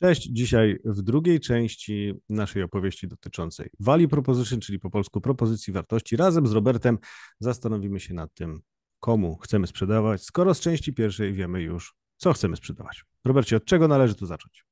Cześć, dzisiaj w drugiej części naszej opowieści dotyczącej value proposition, czyli po polsku propozycji wartości, razem z Robertem zastanowimy się nad tym, komu chcemy sprzedawać, skoro z części pierwszej wiemy już, co chcemy sprzedawać. Robercie, od czego należy tu zacząć?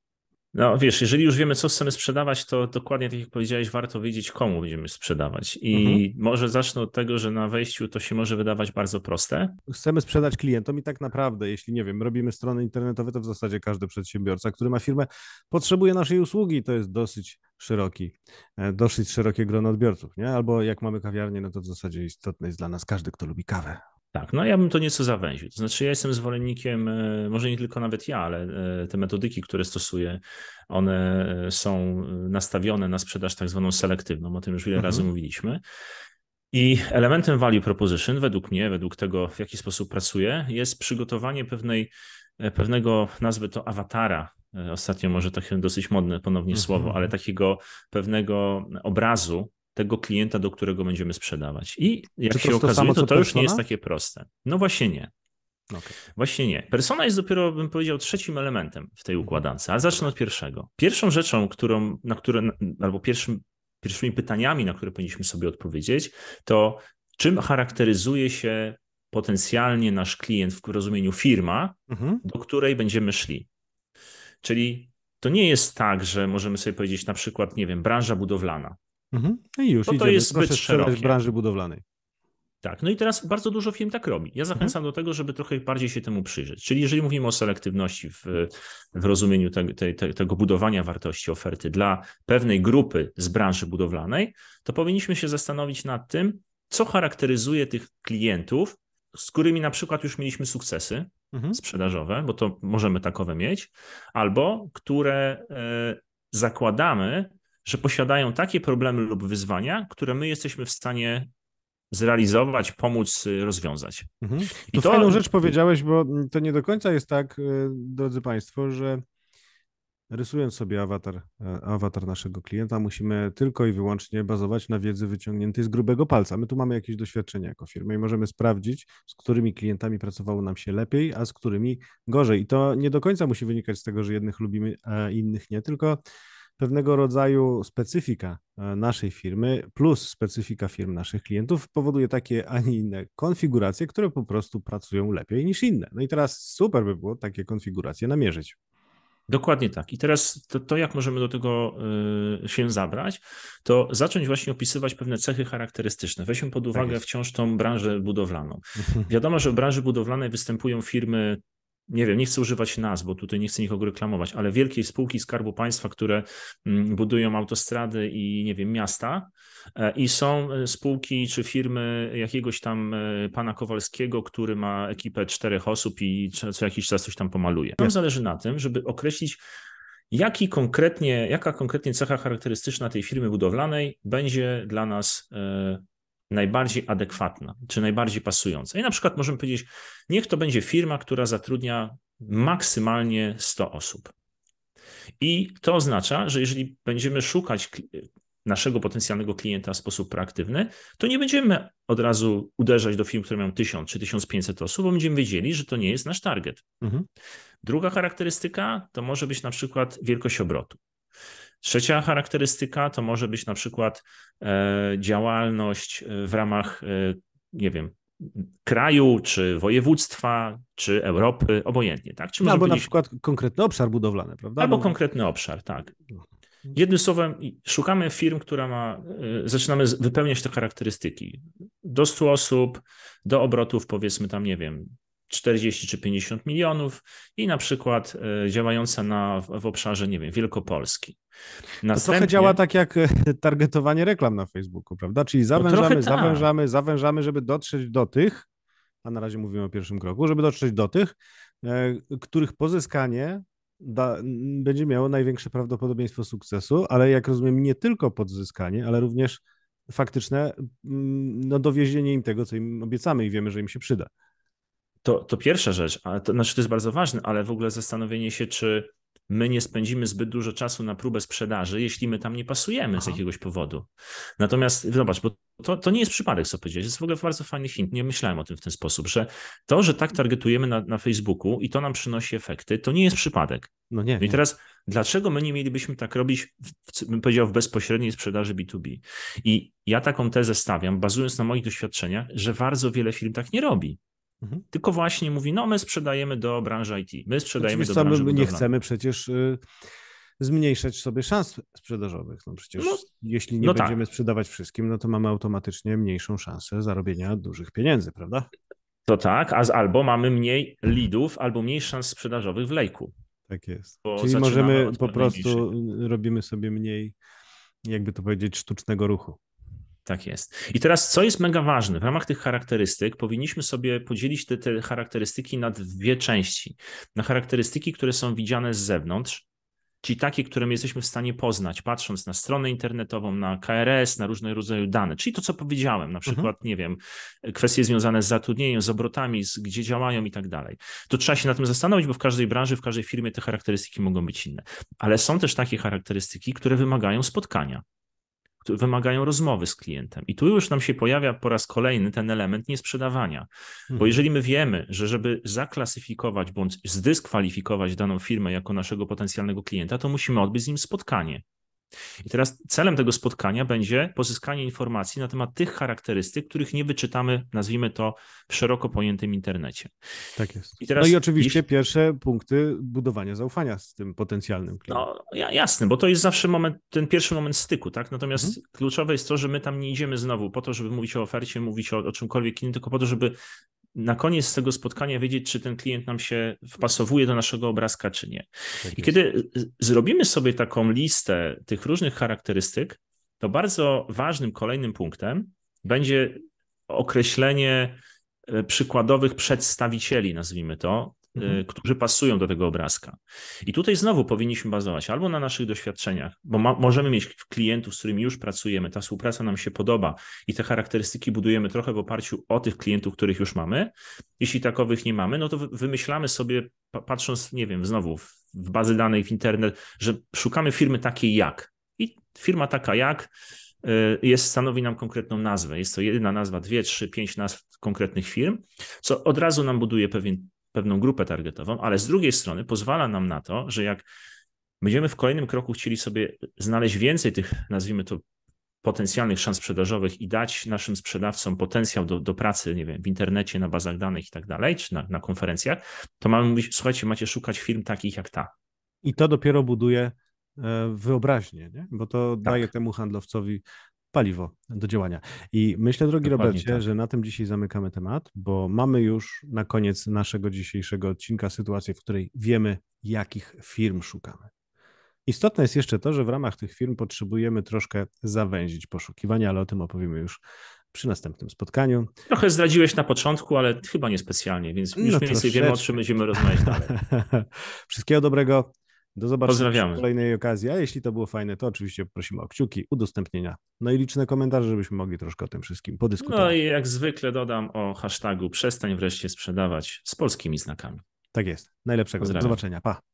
No wiesz, jeżeli już wiemy, co chcemy sprzedawać, to dokładnie tak jak powiedziałeś, warto wiedzieć, komu będziemy sprzedawać. I mhm. może zacznę od tego, że na wejściu to się może wydawać bardzo proste. Chcemy sprzedać klientom i tak naprawdę, jeśli nie wiem, robimy strony internetowe, to w zasadzie każdy przedsiębiorca, który ma firmę, potrzebuje naszej usługi. To jest dosyć szeroki, e, dosyć szerokie grono odbiorców, nie? Albo jak mamy kawiarnię, no to w zasadzie istotne jest dla nas każdy, kto lubi kawę. Tak, no ja bym to nieco zawęził. To znaczy, ja jestem zwolennikiem, e, może nie tylko nawet ja, ale e, te metodyki, które stosuję, one e, są nastawione na sprzedaż tak zwaną selektywną, o tym już wiele mhm. razy mówiliśmy. I elementem value proposition, według mnie, według tego, w jaki sposób pracuję, jest przygotowanie pewnej, pewnego, nazwy to awatara. Ostatnio może takie dosyć modne ponownie mhm. słowo, ale takiego pewnego obrazu tego klienta, do którego będziemy sprzedawać. I jak Czy się okazuje, samo, to, to persona? już nie jest takie proste. No właśnie nie. Okay. Właśnie nie. Persona jest dopiero, bym powiedział, trzecim elementem w tej mhm. układance, ale zacznę od pierwszego. Pierwszą rzeczą, którą, na które, albo pierwszym, pierwszymi pytaniami, na które powinniśmy sobie odpowiedzieć, to czym charakteryzuje się potencjalnie nasz klient w rozumieniu firma, mhm. do której będziemy szli. Czyli to nie jest tak, że możemy sobie powiedzieć na przykład, nie wiem, branża budowlana. Mhm. No i już no to jest Proszę zbyt szerokie. w branży budowlanej. Tak, no i teraz bardzo dużo firm tak robi. Ja zachęcam mhm. do tego, żeby trochę bardziej się temu przyjrzeć. Czyli jeżeli mówimy o selektywności w, w rozumieniu te, te, te, tego budowania wartości oferty dla pewnej grupy z branży budowlanej, to powinniśmy się zastanowić nad tym, co charakteryzuje tych klientów, z którymi na przykład już mieliśmy sukcesy mhm. sprzedażowe, bo to możemy takowe mieć, albo które e, zakładamy, że posiadają takie problemy lub wyzwania, które my jesteśmy w stanie zrealizować, pomóc y, rozwiązać. Mhm. To I to fajną rzecz powiedziałeś, bo to nie do końca jest tak, y, drodzy Państwo, że rysując sobie awatar, e, awatar naszego klienta, musimy tylko i wyłącznie bazować na wiedzy wyciągniętej z grubego palca. My tu mamy jakieś doświadczenie jako firma i możemy sprawdzić, z którymi klientami pracowało nam się lepiej, a z którymi gorzej. I to nie do końca musi wynikać z tego, że jednych lubimy, a innych nie, tylko pewnego rodzaju specyfika e, naszej firmy plus specyfika firm naszych klientów powoduje takie, a nie inne konfiguracje, które po prostu pracują lepiej niż inne. No i teraz super by było takie konfiguracje namierzyć. Dokładnie tak. I teraz to, to, jak możemy do tego e, się zabrać, to zacząć właśnie opisywać pewne cechy charakterystyczne. Weźmy pod tak uwagę tak wciąż tą branżę budowlaną. Mhm. Wiadomo, że w branży budowlanej występują firmy nie wiem, nie chcę używać nazw, bo tutaj nie chcę nikogo reklamować, ale wielkie spółki Skarbu Państwa, które mm, budują autostrady i nie wiem, miasta e, i są e, spółki czy firmy jakiegoś tam e, pana Kowalskiego, który ma ekipę czterech osób i co jakiś czas coś tam pomaluje. Nam zależy na tym, żeby określić, jaki konkretnie, jaka konkretnie cecha charakterystyczna tej firmy budowlanej będzie dla nas najbardziej adekwatna, czy najbardziej pasująca. I na przykład możemy powiedzieć, niech to będzie firma, która zatrudnia maksymalnie 100 osób. I to oznacza, że jeżeli będziemy szukać naszego potencjalnego klienta w sposób proaktywny, to nie będziemy od razu uderzać do firm, które mają 1000 czy 1500 osób, bo będziemy wiedzieli, że to nie jest nasz target. Mhm. Druga charakterystyka to może być na przykład wielkość obrotu. Trzecia charakterystyka to może być na przykład e, działalność e, w ramach, e, nie wiem, kraju, czy województwa, czy Europy, obojętnie. Tak? Czy no, albo powiedzieć... na przykład konkretny obszar budowlany, prawda? Albo no. konkretny obszar, tak. No. Jednym słowem, szukamy firm, która ma, zaczynamy wypełniać te charakterystyki. Do 100 osób, do obrotów powiedzmy tam, nie wiem, 40 czy 50 milionów i na przykład e, działająca na, w obszarze, nie wiem, Wielkopolski. Następnie... To trochę działa tak jak e, targetowanie reklam na Facebooku, prawda? Czyli zawężamy, no zawężamy, tak. zawężamy, żeby dotrzeć do tych, a na razie mówimy o pierwszym kroku, żeby dotrzeć do tych, e, których pozyskanie da, będzie miało największe prawdopodobieństwo sukcesu, ale jak rozumiem, nie tylko podzyskanie, ale również faktyczne no, dowiezienie im tego, co im obiecamy i wiemy, że im się przyda. To, to pierwsza rzecz, ale to, znaczy to jest bardzo ważne, ale w ogóle zastanowienie się, czy my nie spędzimy zbyt dużo czasu na próbę sprzedaży, jeśli my tam nie pasujemy Aha. z jakiegoś powodu. Natomiast zobacz, bo to, to nie jest przypadek, co powiedziałeś, jest w ogóle bardzo fajny hint, nie myślałem o tym w ten sposób, że to, że tak targetujemy na, na Facebooku i to nam przynosi efekty, to nie jest przypadek. No nie. No I teraz dlaczego my nie mielibyśmy tak robić, w, bym powiedział, w bezpośredniej sprzedaży B2B? I ja taką tezę stawiam, bazując na moich doświadczeniach, że bardzo wiele firm tak nie robi. Mhm. Tylko właśnie mówi, no my sprzedajemy do branży IT, my sprzedajemy Oczywiście do branży my nie chcemy przecież y, zmniejszać sobie szans sprzedażowych. No przecież no, jeśli nie no tak. będziemy tak. sprzedawać wszystkim, no to mamy automatycznie mniejszą szansę zarobienia dużych pieniędzy, prawda? To tak, a z, albo mamy mniej lidów, albo mniej szans sprzedażowych w lejku. Tak jest. Czyli możemy po prostu robimy sobie mniej, jakby to powiedzieć, sztucznego ruchu. Tak jest. I teraz, co jest mega ważne, w ramach tych charakterystyk powinniśmy sobie podzielić te, te charakterystyki na dwie części. Na charakterystyki, które są widziane z zewnątrz, czyli takie, które my jesteśmy w stanie poznać, patrząc na stronę internetową, na KRS, na różne rodzaju dane, czyli to, co powiedziałem, na mhm. przykład, mhm. nie wiem, kwestie związane z zatrudnieniem, z obrotami, z gdzie działają i tak dalej. To trzeba się na tym zastanowić, bo w każdej branży, w każdej firmie te charakterystyki mogą być inne. Ale są też takie charakterystyki, które wymagają spotkania wymagają rozmowy z klientem. I tu już nam się pojawia po raz kolejny ten element niesprzedawania. Bo mhm. jeżeli my wiemy, że żeby zaklasyfikować bądź zdyskwalifikować daną firmę jako naszego potencjalnego klienta, to musimy odbyć z nim spotkanie. I teraz celem tego spotkania będzie pozyskanie informacji na temat tych charakterystyk, których nie wyczytamy, nazwijmy to, w szeroko pojętym internecie. Tak jest. I teraz, no i oczywiście jeśli... pierwsze punkty budowania zaufania z tym potencjalnym klientem. No jasne, bo to jest zawsze moment, ten pierwszy moment styku, tak? Natomiast mhm. kluczowe jest to, że my tam nie idziemy znowu po to, żeby mówić o ofercie, mówić o, o czymkolwiek innym, tylko po to, żeby na koniec tego spotkania wiedzieć, czy ten klient nam się wpasowuje do naszego obrazka, czy nie. I kiedy y, zrobimy sobie taką listę tych różnych charakterystyk, to bardzo ważnym kolejnym punktem będzie określenie y, przykładowych przedstawicieli, nazwijmy to, Mhm. Y, którzy pasują do tego obrazka. I tutaj znowu powinniśmy bazować albo na naszych doświadczeniach, bo ma, możemy mieć klientów, z którymi już pracujemy, ta współpraca nam się podoba i te charakterystyki budujemy trochę w oparciu o tych klientów, których już mamy. Jeśli takowych nie mamy, no to wymyślamy sobie, patrząc, nie wiem, znowu w, w bazy danych, w internet, że szukamy firmy takiej jak. I firma taka jak y, jest, stanowi nam konkretną nazwę. Jest to jedna nazwa, dwie, trzy, pięć nazw konkretnych firm, co od razu nam buduje pewien pewną grupę targetową, ale z drugiej strony pozwala nam na to, że jak będziemy w kolejnym kroku chcieli sobie znaleźć więcej tych, nazwijmy to, potencjalnych szans sprzedażowych i dać naszym sprzedawcom potencjał do, do pracy, nie wiem, w internecie, na bazach danych i tak dalej, czy na, na konferencjach, to mamy mówić, słuchajcie, macie szukać firm takich jak ta. I to dopiero buduje e, wyobraźnię, nie? bo to tak. daje temu handlowcowi paliwo do działania. I myślę, drogi Dokładnie Robercie, tak. że na tym dzisiaj zamykamy temat, bo mamy już na koniec naszego dzisiejszego odcinka sytuację, w której wiemy, jakich firm szukamy. Istotne jest jeszcze to, że w ramach tych firm potrzebujemy troszkę zawęzić poszukiwania, ale o tym opowiemy już przy następnym spotkaniu. Trochę zdradziłeś na początku, ale chyba niespecjalnie, więc już no mniej więcej wiemy, o czym będziemy rozmawiać dalej. Wszystkiego dobrego. Do zobaczenia w kolejnej okazji, a jeśli to było fajne, to oczywiście prosimy o kciuki, udostępnienia, no i liczne komentarze, żebyśmy mogli troszkę o tym wszystkim podyskutować. No i jak zwykle dodam o hashtagu przestań wreszcie sprzedawać z polskimi znakami. Tak jest. Najlepszego. Do zobaczenia. Pa.